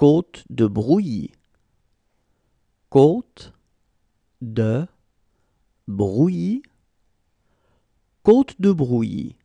Côte de brouillis. Côte de brouillis. Côte de brouillis.